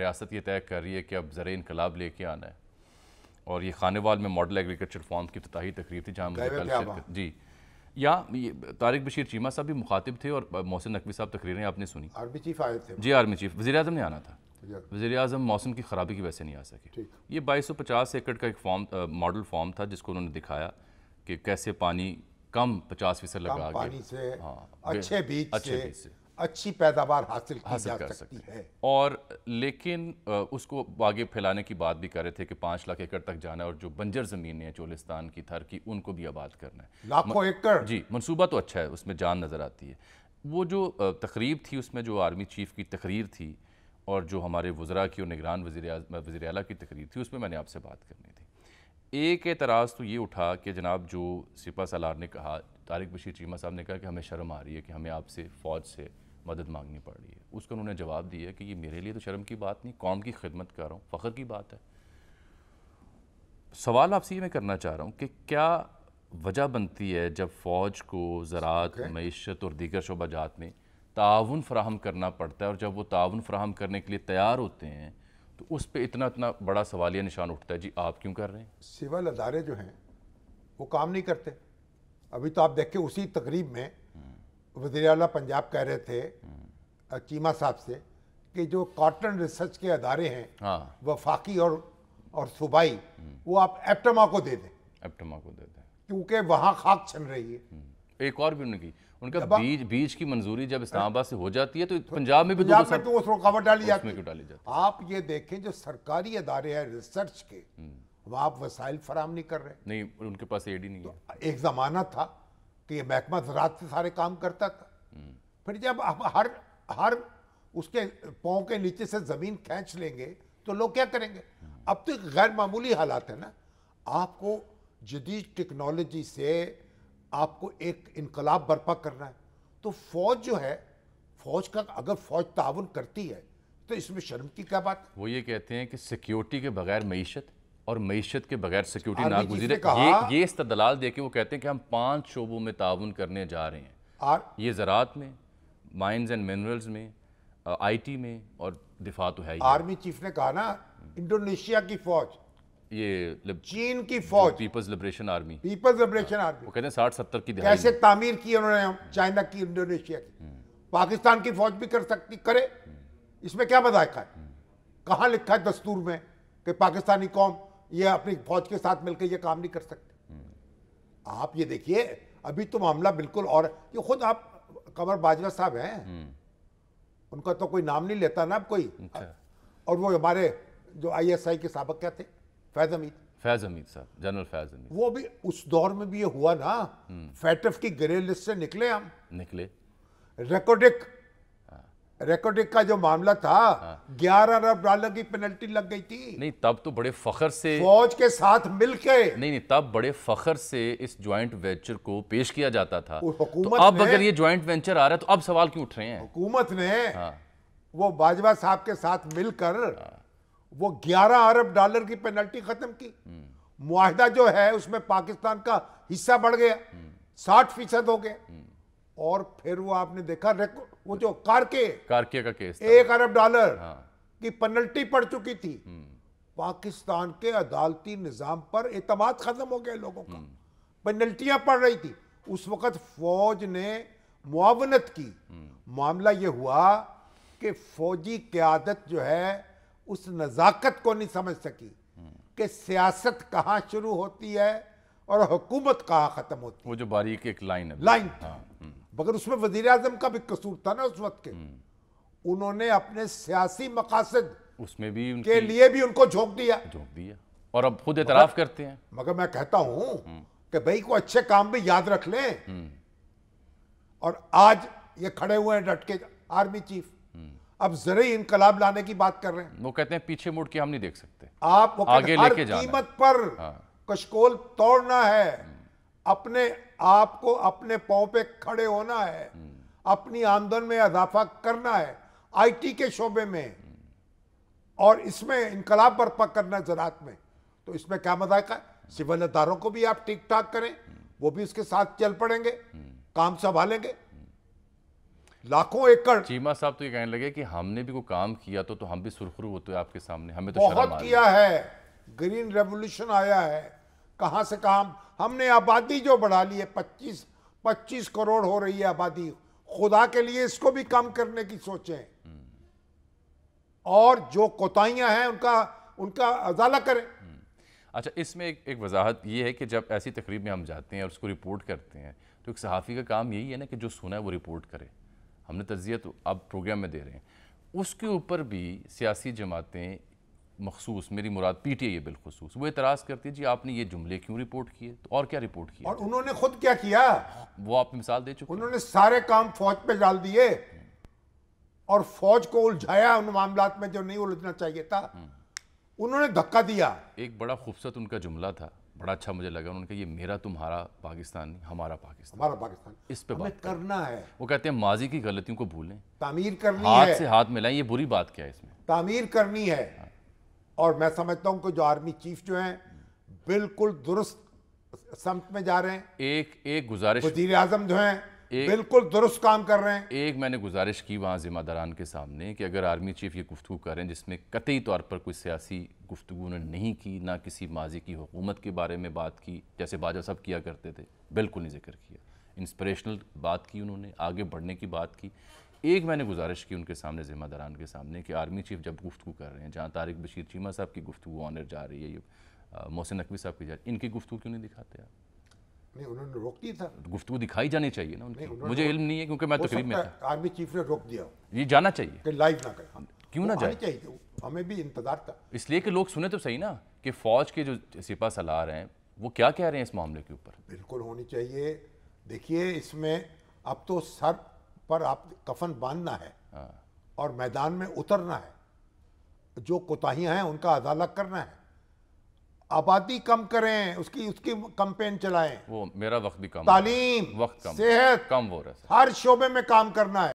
रियासत ये तय कर रही है कि अब ज़र इनकलाब ले कर आना है और ये खानेवाल में मॉडल एग्रीकल्चर फॉर्म की फताही तकरीब थी जहाँ मुझे कल जी या तारिक बशीर चीमा साहब भी मुखातिब थे और मोहसिन नकवी साहब तकरीरें आपने सुनी आर्मी चीफ आए थे जी आर्मी चीफ वजी अजम ने आना था वजी अजम मौसम की ख़राबी की वजह से नहीं आ सके ये बाईस सौ पचास एकड़ का एक फॉर्म मॉडल फॉर्म था जिसको उन्होंने दिखाया कि कैसे पानी कम पचास फीसद लगा पानी से हाँ अच्छे बीज अच्छे बीज से अच्छी पैदावार हासिल की हासिल जा कर सकती, है और लेकिन उसको आगे फैलाने की बात भी कर रहे थे कि पाँच लाख एकड़ तक जाना है और जो बंजर ज़मीन है चोलिस्तान की थर की उनको भी आबाद करना है लाखों एकड़ जी मनसूबा तो अच्छा है उसमें जान नज़र आती है वो जो तकरीब थी उसमें जो आर्मी चीफ की तकरीर थी और जो हमारे वज़रा की और निगरान वजी अला की तकरीर थी उसमें मैंने आपसे बात करनी थी एक एतराज़ तो ये उठा कि जनाब जो सिपा सलार ने कहा तारिक बशीर चीमा साहब ने कहा कि हमें शर्म आ रही है कि हमें आपसे फ़ौज से मदद मांगनी पड़ रही है उसका उन्होंने जवाब दिया कि ये मेरे लिए तो शर्म की बात नहीं कौम की खिदमत कर रहा हूँ फ़ख्र की बात है सवाल आपसे ये मैं करना चाह रहा हूँ कि क्या वजह बनती है जब फ़ौज को ज़रात okay. मीशत और दीगर शोबाजात में ताउन फ्राहम करना पड़ता है और जब वो ताउन फ्राहम करने के लिए तैयार होते हैं तो उस पर इतना इतना बड़ा सवालिया निशान उठता है जी आप क्यों कर रहे हैं सिविल अदारे जो हैं वो काम नहीं करते अभी तो आप देख के उसी तकरीब में वजी अला पंजाब कह रहे थे चीमा साहब से कि जो कॉटन रिसर्च के अदारे हैं हाँ। वफाकी और और सूबाई वो आप एप्टमा को दे दें एप्टमा को दे दें क्योंकि वहाँ खाक छन रही है हम्म। एक और भी उनकी उनका बीज बीज की मंजूरी जब हाँ। इस्लामाबाद से हो जाती है तो, तो पंजाब में भी तो पंजाब तो उस रुकावट डाली जाती है क्यों डाली जाती है आप ये देखें जो सरकारी अदारे हैं रिसर्च के हम्म। वहाँ आप वसाइल फराम नहीं कर रहे नहीं उनके पास एडी नहीं है तो एक ज़माना था कि ये महकमा ज़रात से सारे काम करता था फिर जब आप हर हर उसके पाँव के नीचे से ज़मीन खींच लेंगे तो लोग क्या करेंगे अब तो गैर मामूली हालात है ना आपको जदीद टेक्नोलॉजी से आपको एक इनकलाब बर्पा करना है तो फौज जो है फौज का अगर फौज ताउन करती है तो इसमें शर्म की क्या बात है? वो ये कहते हैं कि सिक्योरिटी के बगैर मीशत और मीशत के बगैर सिक्योरिटी नागुजीर ये ये इस्तलाल दे के वो कहते हैं कि हम पाँच शोबों में ताउन करने जा रहे हैं आर... ये ज़रात में माइंस एंड मिनरल्स में आईटी में और दिफा तो है ही आर्मी चीफ ने कहा ना इंडोनेशिया की फौज ये चीन की फौज people's liberation army people's liberation हाँ। आर्मी वो कहते हैं साठ सत्तर की कैसे तामीर की उन्होंने चाइना की इंडोनेशिया की हम्म। पाकिस्तान की फौज भी कर सकती करे हम्म। इसमें क्या मजायका है कहाँ लिखा है दस्तूर में कि पाकिस्तानी कौम ये अपनी फौज के साथ मिलकर ये काम नहीं कर सकते आप ये देखिए अभी तो मामला बिल्कुल और ये खुद आप कमर बाजवा साहब हैं हम्म। उनका तो कोई नाम नहीं लेता ना कोई अच्छा। और वो हमारे जो आईएसआई के सबक क्या थे फैज अमीद फैज अमीद साहब जनरल फैज अमीद वो भी उस दौर में भी ये हुआ ना हम्म। फैटफ की ग्रे लिस्ट से निकले हम निकले रिकॉर्डिक रिकॉर्डिंग का जो मामला था हाँ। ग्यारह हाँ। अरब डॉलर की पेनल्टी लग गई थी नहीं तब तो बड़े फखर से फौज के साथ मिलके नहीं नहीं तब बड़े फखर से इस ज्वाइंट वेंचर को पेश किया जाता था तो अब अगर ये ज्वाइंट वेंचर आ रहा है तो अब सवाल क्यों उठ रहे हैं हुकूमत ने हाँ। वो बाजवा साहब के साथ मिलकर हाँ। वो ग्यारह अरब डॉलर की पेनल्टी खत्म की हम्म। मुहिदा जो है उसमें पाकिस्तान का हिस्सा बढ़ गया हम्म। साठ हो गया हम्म। और फिर वो आपने देखा वो जो कारके कारके का केस एक अरब डॉलर हाँ। की पेनल्टी पड़ चुकी थी हम्म। पाकिस्तान के अदालती निज़ाम पर एतमाद ख़त्म हो गया लोगों का पेनल्टियां हम्म। पड़ रही थी उस वक़्त फ़ौज ने मुआवनत की हम्म। मामला ये हुआ कि फ़ौजी क़्यादत जो है उस नज़ाकत को नहीं समझ सकी कि सियासत कहाँ शुरू होती है और हुकूमत कहाँ ख़त्म होती है वो जो बारीक एक लाइन है लाइन हाँ। मगर उसमें वजीर आजम का भी कसूर था ना उस वक्त के हम्म। उन्होंने अपने सियासी मकासद उसमें भी उनके लिए भी उनको झोंक दिया झोंक दिया और अब खुद एतराफ करते हैं मगर मैं कहता हूं हम्म। कि भाई को अच्छे काम भी याद रख ले हम्म। और आज ये खड़े हुए हैं डटके आर्मी चीफ अब जरे इनकलाब लाने की बात कर रहे हैं वो कहते हैं पीछे मुड़ के हम नहीं देख सकते आप वो आगे लेके कीमत पर हाँ। कशकोल तोड़ना है अपने आपको अपने पाँव पे खड़े होना है अपनी आमदन में इजाफा करना है आईटी के शोबे में और इसमें इनकलाब बर्पा करना ज़रात में तो इसमें क्या मजाक है सिविल अदारों को भी आप ठीक ठाक करें वो भी उसके साथ चल पड़ेंगे काम संभालेंगे लाखों एकड़ चीमा साहब तो ये कहने लगे कि हमने भी कोई काम किया तो तो हम भी सुरखरू होते आपके सामने हमें तो बहुत किया है ग्रीन रेवोल्यूशन आया है कहाँ से कहाँ हमने आबादी जो बढ़ा ली है पच्चीस पच्चीस करोड़ हो रही है आबादी खुदा के लिए इसको भी कम करने की सोचें और जो कोताहियां हैं उनका उनका अजाला करें अच्छा इसमें एक एक वजाहत ये है कि जब ऐसी तकरीब में हम जाते हैं और उसको रिपोर्ट करते हैं तो एक सहाफ़ी का काम यही है ना कि जो सुना है वो रिपोर्ट करे हमने तजियत तो अब प्रोग्राम में दे रहे हैं उसके ऊपर भी सियासी जमातें मखसूस मेरी मुराद पी टी आई बिलखसूस वो एतराज़ करती है जी आपने ये जुमले क्यों रिपोर्ट किए तो और क्या रिपोर्ट किया और उन्होंने खुद क्या किया वो आप मिसाल दे चुके उन्होंने सारे काम फौज पे डाल दिए और फौज को उलझाया उन मामला में जो नहीं उलझना चाहिए था हम्म। उन्होंने धक्का दिया एक बड़ा खूबसूरत उनका जुमला था बड़ा अच्छा मुझे लगा उन्होंने कहा ये मेरा तुम्हारा पाकिस्तान नहीं हमारा पाकिस्तान हमारा पाकिस्तान इस पे बात करना है वो कहते हैं माजी की गलतियों को भूलें तामीर करनी हाथ है हाथ से हाथ मिलाएं ये बुरी बात क्या है इसमें तामीर करनी है हाँ। और मैं समझता हूं कि जो आर्मी चीफ जो हैं बिल्कुल दुरुस्त समत में जा रहे हैं एक एक गुजारिश वजीर आजम जो हैं बिल्कुल दुरुस्त काम कर रहे हैं एक मैंने गुजारिश की वहाँ जिम्मेदारान के सामने कि अगर आर्मी चीफ ये गुफ्तु करें जिसमें कतई तौर पर कोई सियासी गुफ्तु उन्होंने नहीं की ना किसी माजी की हुकूमत के बारे में बात की जैसे बाजा साहब किया करते थे बिल्कुल नहीं जिक्र किया इंस्परेशनल बात की उन्होंने आगे बढ़ने की बात की एक मैंने गुजारिश की उनके सामने जिम्मेदारान के सामने कि आर्मी चीफ जब गुफ्तु कर रहे हैं जहाँ तारिक बशीर चीमा साहब की गुफ्तु ऑनर जा रही है ये मोहसिन नकवी साहब की जा रही है इनकी गुफ्तु क्यों नहीं दिखाते आप नहीं उन्होंने रोक दिया था गुफ्तु दिखाई जानी चाहिए ना उनकी मुझे इल्म नहीं है क्योंकि मैं तकलीफ में था आर्मी चीफ ने रोक दिया ये जाना चाहिए लाइव ना करें हाँ। क्यों ना जाना चाहिए हमें भी इंतजार था इसलिए कि लोग सुने तो सही ना कि फौज के जो सिपा सलार हैं वो क्या कह रहे हैं इस मामले के ऊपर बिल्कुल होनी चाहिए देखिए इसमें अब तो सर पर आप कफन बांधना है हाँ। और मैदान में उतरना है जो कोताहियां हैं उनका अदालत करना है आबादी कम करें उसकी उसकी कंपेन चलाएं वो मेरा वक्त भी कम तालीम वक्त कम सेहत कम हो रहा है हर शोबे में काम करना है